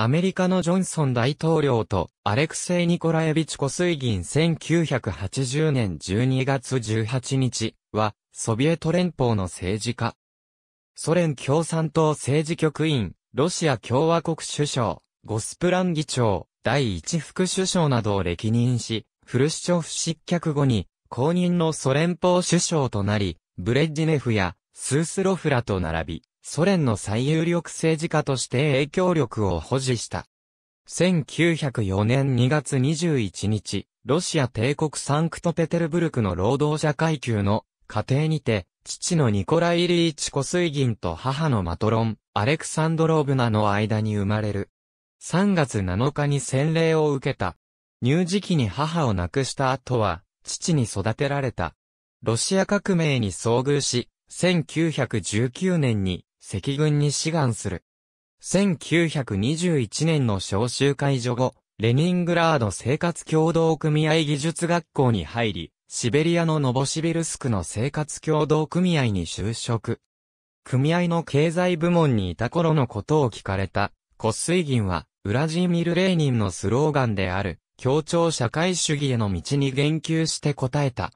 アメリカのジョンソン大統領とアレクセイ・ニコラエビチコ水銀1980年12月18日はソビエト連邦の政治家。ソ連共産党政治局員、ロシア共和国首相、ゴスプラン議長、第一副首相などを歴任し、フルシチョフ失脚後に公認のソ連邦首相となり、ブレッジネフやスースロフラと並び、ソ連の最有力政治家として影響力を保持した。1904年2月21日、ロシア帝国サンクトペテルブルクの労働者階級の家庭にて、父のニコライ・リーチ・コスイギンと母のマトロン、アレクサンドローブナの間に生まれる。3月7日に洗礼を受けた。乳児期に母を亡くした後は、父に育てられた。ロシア革命に遭遇し、1919年に赤軍に志願する。1921年の召集解除後、レニングラード生活協同組合技術学校に入り、シベリアのノボシビルスクの生活協同組合に就職。組合の経済部門にいた頃のことを聞かれた、コスイギンは、ウラジーミル・レーニンのスローガンである、協調社会主義への道に言及して答えた。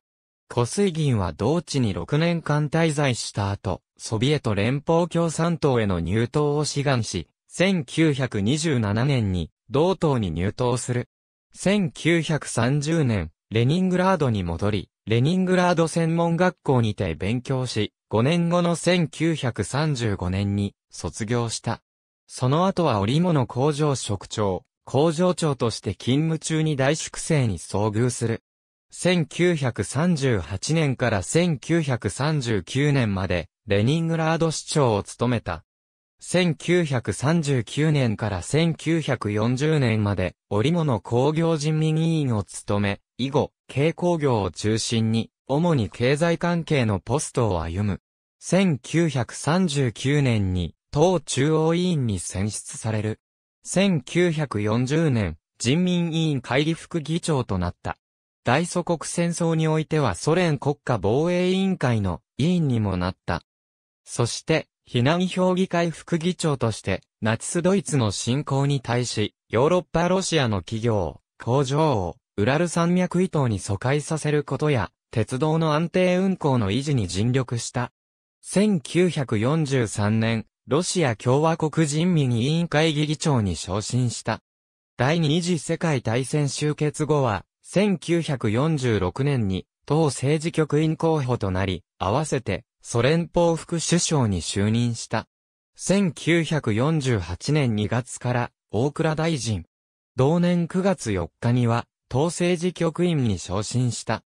コスイギンは同地に6年間滞在した後、ソビエト連邦共産党への入党を志願し、1927年に同党に入党する。1930年、レニングラードに戻り、レニングラード専門学校にて勉強し、5年後の1935年に卒業した。その後は織物工場職長、工場長として勤務中に大粛清に遭遇する。1938年から1939年までレニングラード市長を務めた。1939年から1940年まで、織物工業人民委員を務め、以後、軽工業を中心に、主に経済関係のポストを歩む。1939年に、党中央委員に選出される。1940年、人民委員会議副議長となった。大祖国戦争においてはソ連国家防衛委員会の委員にもなった。そして、避難評議会副議長として、ナチスドイツの侵攻に対し、ヨーロッパロシアの企業、工場を、ウラル山脈伊藤に疎開させることや、鉄道の安定運行の維持に尽力した。1943年、ロシア共和国人民委員会議議長に昇進した。第二次世界大戦終結後は、1946年に、党政治局員候補となり、合わせてソ連邦副首相に就任した。1948年2月から大倉大臣。同年9月4日には、統政治局員に昇進した。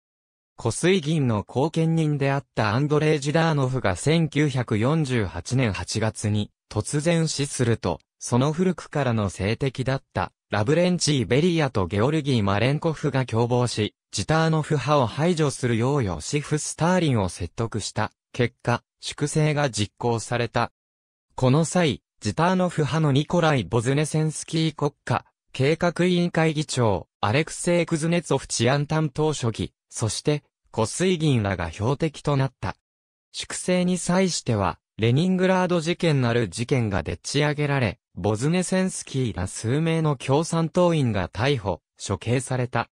湖水銀の後見人であったアンドレイ・ジダーノフが1948年8月に突然死すると、その古くからの性的だったラブレンチー・ベリアとゲオルギー・マレンコフが共謀し、ジターノフ派を排除するようヨシフ・スターリンを説得した。結果、粛清が実行された。この際、ジターノフ派のニコライ・ボズネセンスキー国家、計画委員会議長、アレクセイ・クズネツォフ治安担当書記、そして、イ水銀らが標的となった。粛清に際しては、レニングラード事件なる事件がでっち上げられ、ボズネセンスキーら数名の共産党員が逮捕、処刑された。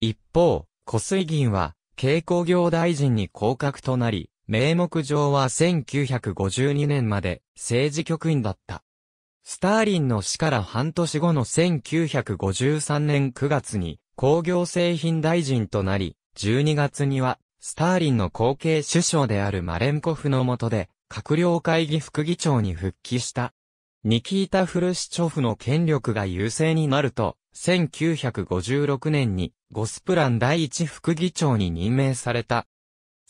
一方、イ水銀は、慶光行大臣に降格となり、名目上は1952年まで政治局員だった。スターリンの死から半年後の1953年9月に工業製品大臣となり、12月にはスターリンの後継首相であるマレンコフの下で閣僚会議副議長に復帰した。ニキータ・フルシチョフの権力が優勢になると、1956年にゴスプラン第一副議長に任命された。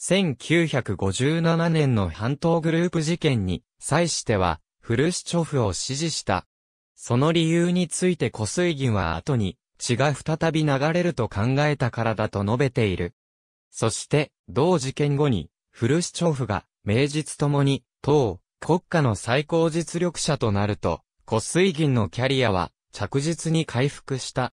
1957年の半島グループ事件に際しては、フルシチョフを支持した。その理由について古水銀は後に、血が再び流れると考えたからだと述べている。そして、同事件後に、フルシチョフが、名実ともに、党、国家の最高実力者となると、古水銀のキャリアは、着実に回復した。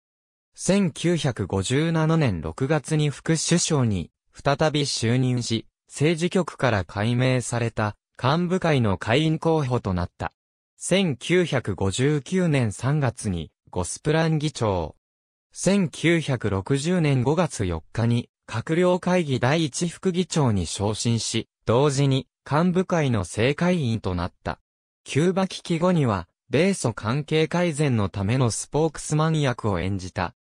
1957年6月に副首相に再び就任し、政治局から改名された幹部会の会員候補となった。1959年3月にゴスプラン議長。1960年5月4日に閣僚会議第一副議長に昇進し、同時に幹部会の正会員となった。キューバ危機後には、米ソ関係改善のためのスポークスマン役を演じた。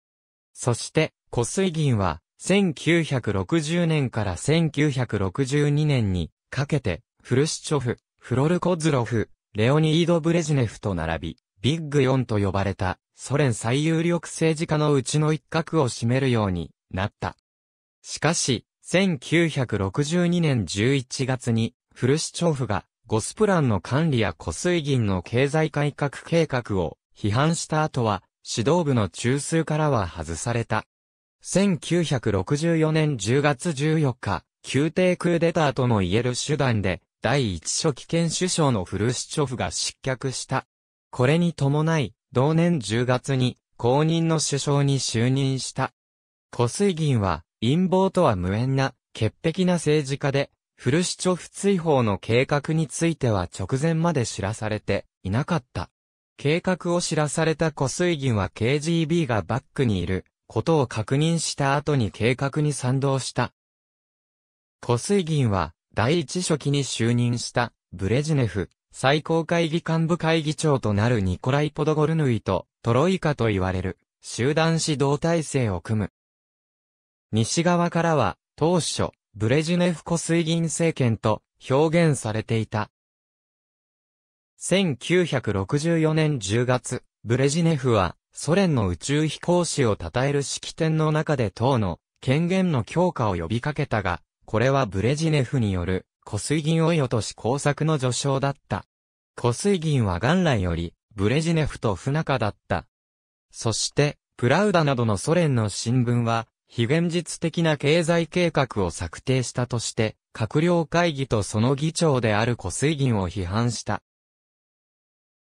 そして、小水銀は、1960年から1962年にかけて、フルシチョフ、フロルコズロフ、レオニード・ブレジネフと並び、ビッグ4と呼ばれた、ソ連最有力政治家のうちの一角を占めるようになった。しかし、1962年11月に、フルシチョフが、ゴスプランの管理や湖水銀の経済改革計画を批判した後は、指導部の中枢からは外された。1964年10月14日、宮廷クーデターとも言える手段で、第一書記兼首相のフルシチョフが失脚した。これに伴い、同年10月に、公認の首相に就任した。小水銀は、陰謀とは無縁な、潔癖な政治家で、フルシチョフ追放の計画については直前まで知らされていなかった。計画を知らされた小水銀は KGB がバックにいることを確認した後に計画に賛同した。湖水銀は、第一書記に就任した、ブレジネフ、最高会議幹部会議長となるニコライ・ポドゴルヌイと、トロイカと言われる、集団指導体制を組む。西側からは、当初、ブレジネフ湖水銀政権と表現されていた。1964年10月、ブレジネフはソ連の宇宙飛行士を称える式典の中で党の権限の強化を呼びかけたが、これはブレジネフによる、湖水銀をよとし工作の序章だった。湖水銀は元来より、ブレジネフと不仲だった。そして、プラウダなどのソ連の新聞は、非現実的な経済計画を策定したとして、閣僚会議とその議長である湖水銀を批判した。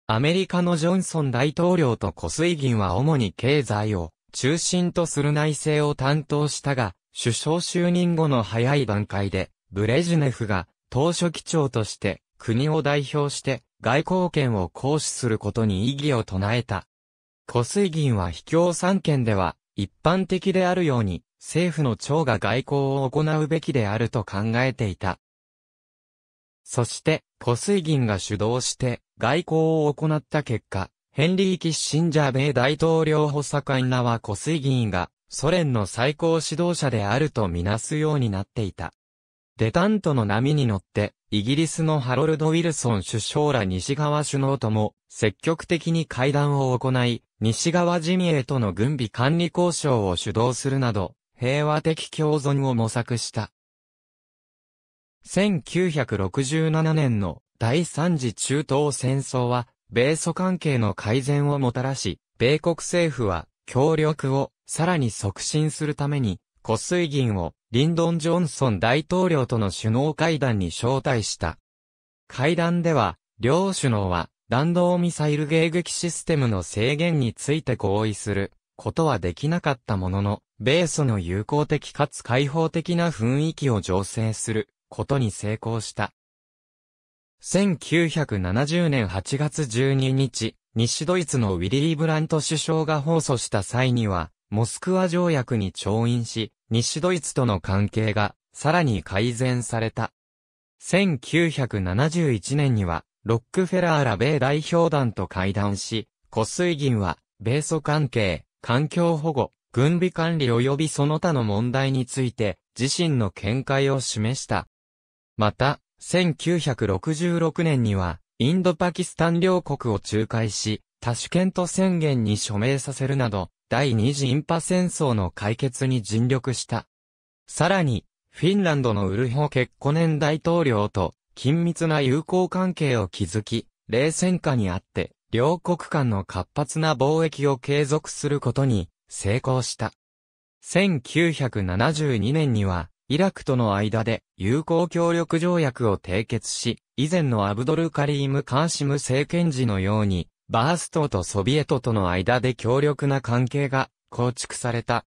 アメリカのジョンソン大統領と湖水銀は主に経済を中心とする内政を担当したが、首相就任後の早い段階で、ブレジネフが当初機長として国を代表して外交権を行使することに異議を唱えた。湖水銀は秘境三権では一般的であるように政府の長が外交を行うべきであると考えていた。そして、古水銀が主導して、外交を行った結果、ヘンリー・キッシンジャー米大統領補佐官らは古水銀が、ソ連の最高指導者であるとみなすようになっていた。デタントの波に乗って、イギリスのハロルド・ウィルソン首相ら西側首脳とも積極的に会談を行い、西側ジミエとの軍備管理交渉を主導するなど、平和的共存を模索した。1967年の第三次中東戦争は、米ソ関係の改善をもたらし、米国政府は、協力をさらに促進するために、湖水銀をリンドン・ジョンソン大統領との首脳会談に招待した。会談では、両首脳は弾道ミサイル迎撃システムの制限について合意することはできなかったものの、米ソの友好的かつ開放的な雰囲気を醸成することに成功した。1970年8月12日、西ドイツのウィリリー・ブラント首相が放送した際には、モスクワ条約に調印し、西ドイツとの関係がさらに改善された。1971年には、ロックフェラーら米代表団と会談し、湖水銀は、米ソ関係、環境保護、軍備管理及びその他の問題について、自身の見解を示した。また、1966年には、インドパキスタン両国を仲介し、多種権と宣言に署名させるなど、第二次インパ戦争の解決に尽力した。さらに、フィンランドのウルホ・ケ結コ年。大統領と緊密な友好関係を築き、冷戦下にあって、両国間の活発な貿易を継続することに成功した。1972年には、イラクとの間で友好協力条約を締結し、以前のアブドルカリーム・カーシム政権時のように、バーストとソビエトとの間で強力な関係が構築された。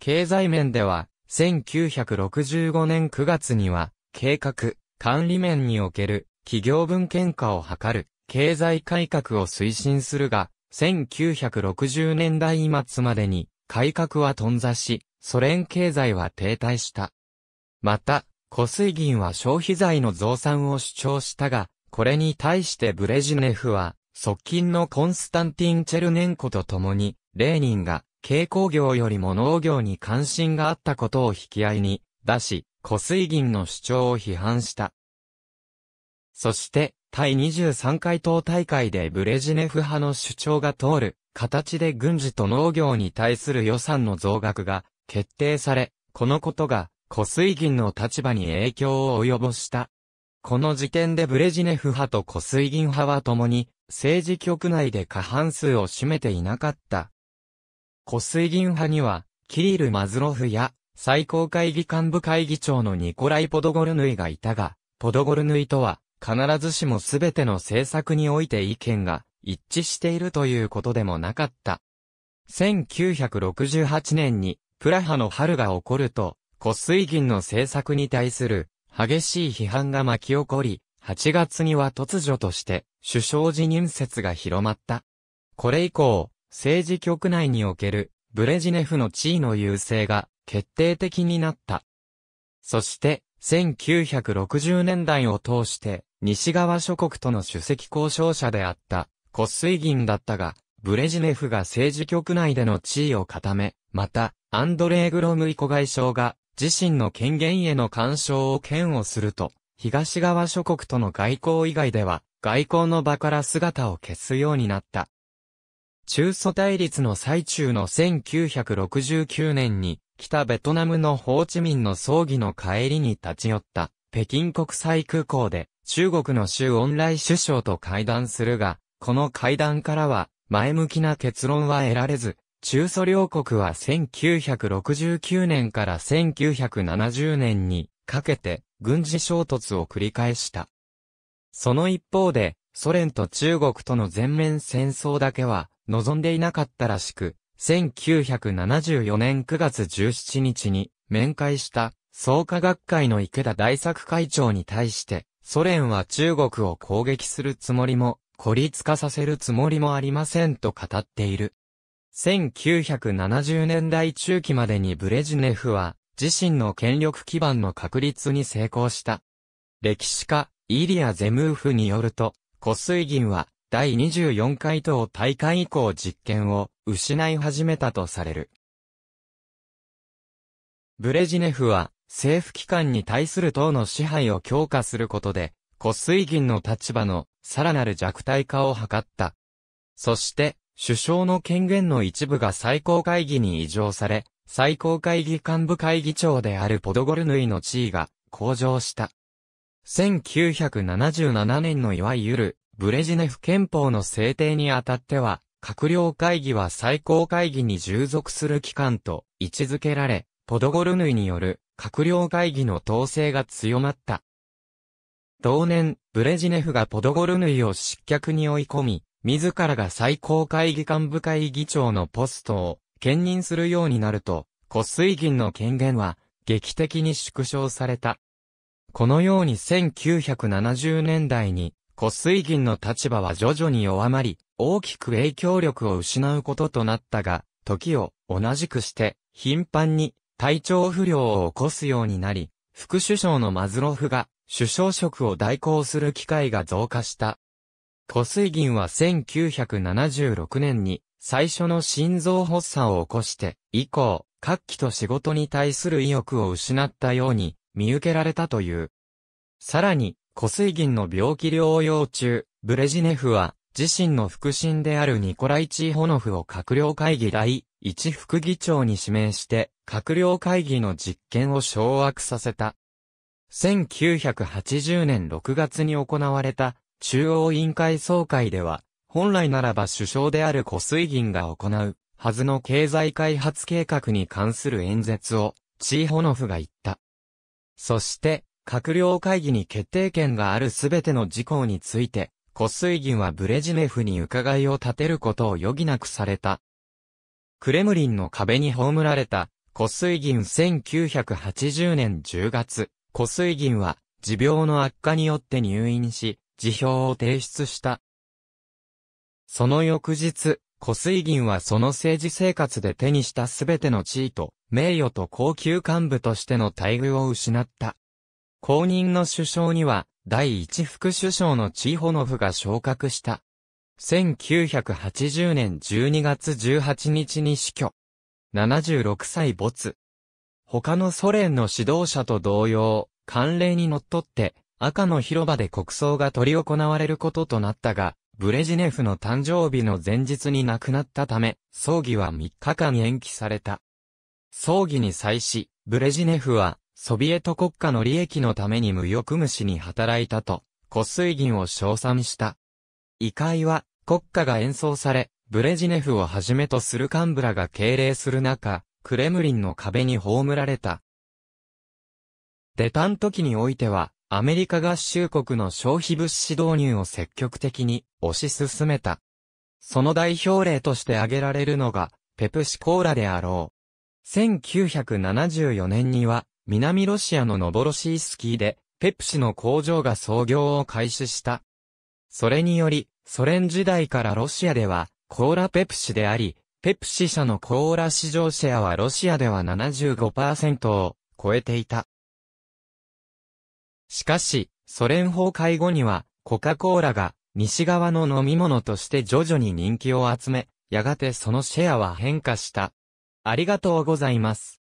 経済面では、1965年9月には、計画、管理面における企業文献化を図る経済改革を推進するが、1960年代末までに改革は頓挫し、ソ連経済は停滞した。また、湖水銀は消費財の増産を主張したが、これに対してブレジネフは、側近のコンスタンティン・チェルネンコと共に、レーニンが軽工業よりも農業に関心があったことを引き合いに出し、湖水銀の主張を批判した。そして、第23回党大会でブレジネフ派の主張が通る形で軍事と農業に対する予算の増額が決定され、このことが、湖水銀の立場に影響を及ぼした。この時点でブレジネフ派と湖水銀派は共に、政治局内で過半数を占めていなかった。湖水銀派には、キリル・マズロフや、最高会議幹部会議長のニコライ・ポドゴルヌイがいたが、ポドゴルヌイとは、必ずしも全ての政策において意見が一致しているということでもなかった。1968年にプラハの春が起こると、湖水銀の政策に対する激しい批判が巻き起こり、8月には突如として首相辞任説が広まった。これ以降、政治局内におけるブレジネフの地位の優勢が決定的になった。そして、1960年代を通して、西側諸国との主席交渉者であった、骨水銀だったが、ブレジネフが政治局内での地位を固め、また、アンドレー・グロムイコ外相が、自身の権限への干渉を嫌悪すると、東側諸国との外交以外では、外交の場から姿を消すようになった。中ソ対立の最中の1969年に、北ベトナムのホーチミンの葬儀の帰りに立ち寄った、北京国際空港で、中国の周恩来首相と会談するが、この会談からは、前向きな結論は得られず、中ソ両国は1969年から1970年にかけて軍事衝突を繰り返した。その一方で、ソ連と中国との全面戦争だけは望んでいなかったらしく、1974年9月17日に面会した創価学会の池田大作会長に対して、ソ連は中国を攻撃するつもりも、孤立化させるつもりもありませんと語っている。1970年代中期までにブレジネフは、自身の権力基盤の確立に成功した。歴史家、イリア・ゼムーフによると、古水銀は、第24回党大会以降実権を失い始めたとされる。ブレジネフは政府機関に対する党の支配を強化することで、古水銀の立場のさらなる弱体化を図った。そして首相の権限の一部が最高会議に移譲され、最高会議幹部会議長であるポドゴルヌイの地位が向上した。1977年のいわゆるブレジネフ憲法の制定にあたっては、閣僚会議は最高会議に従属する機関と位置づけられ、ポドゴルヌイによる閣僚会議の統制が強まった。同年、ブレジネフがポドゴルヌイを失脚に追い込み、自らが最高会議幹部会議長のポストを兼任するようになると、骨水銀の権限は劇的に縮小された。このように1970年代に骨水銀の立場は徐々に弱まり、大きく影響力を失うこととなったが、時を同じくして頻繁に体調不良を起こすようになり、副首相のマズロフが首相職を代行する機会が増加した。湖水銀は1976年に最初の心臓発作を起こして、以降、活気と仕事に対する意欲を失ったように見受けられたという。さらに、湖水銀の病気療養中、ブレジネフは自身の腹心であるニコライ・チーホノフを閣僚会議第一副議長に指名して、閣僚会議の実験を掌握させた。1980年6月に行われた中央委員会総会では、本来ならば首相である小水銀が行う、はずの経済開発計画に関する演説を、チーホノフが言った。そして、閣僚会議に決定権があるすべての事項について、小水銀はブレジネフに伺いを立てることを余儀なくされた。クレムリンの壁に葬られた、小水銀1980年10月、小水銀は、持病の悪化によって入院し、辞表を提出した。その翌日、小水銀はその政治生活で手にしたすべての地位と、名誉と高級幹部としての待遇を失った。後任の首相には、第一副首相のチーホノフが昇格した。1980年12月18日に死去。76歳没。他のソ連の指導者と同様、慣例に則っって、赤の広場で国葬が執り行われることとなったが、ブレジネフの誕生日の前日に亡くなったため、葬儀は3日間延期された。葬儀に際し、ブレジネフは、ソビエト国家の利益のために無欲虫に働いたと、古水銀を称賛した。異界は、国家が演奏され、ブレジネフをはじめとする幹部らが敬礼する中、クレムリンの壁に葬られた。出たん時においては、アメリカ合衆国の消費物資導入を積極的に推し進めた。その代表例として挙げられるのが、ペプシコーラであろう。1974年には、南ロシアのノボロシースキーで、ペプシの工場が創業を開始した。それにより、ソ連時代からロシアでは、コーラペプシであり、ペプシ社のコーラ市場シェアはロシアでは75%を超えていた。しかし、ソ連崩壊後には、コカ・コーラが、西側の飲み物として徐々に人気を集め、やがてそのシェアは変化した。ありがとうございます。